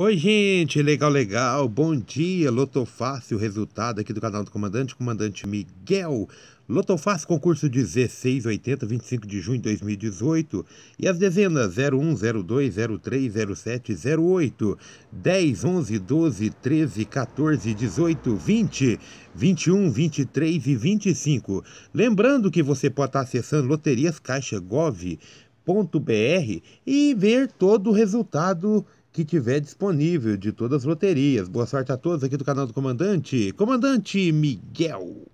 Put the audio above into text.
Oi, gente, legal, legal, bom dia, Lotofácil. resultado aqui do canal do Comandante, Comandante Miguel. Lotofácil, concurso 1680, 25 de junho de 2018, e as dezenas 01, 02, 03, 07, 08, 10, 11, 12, 13, 14, 18, 20, 21, 23 e 25. Lembrando que você pode estar acessando loteriascaixa.gov.br e ver todo o resultado que tiver disponível de todas as loterias. Boa sorte a todos aqui do canal do Comandante. Comandante Miguel.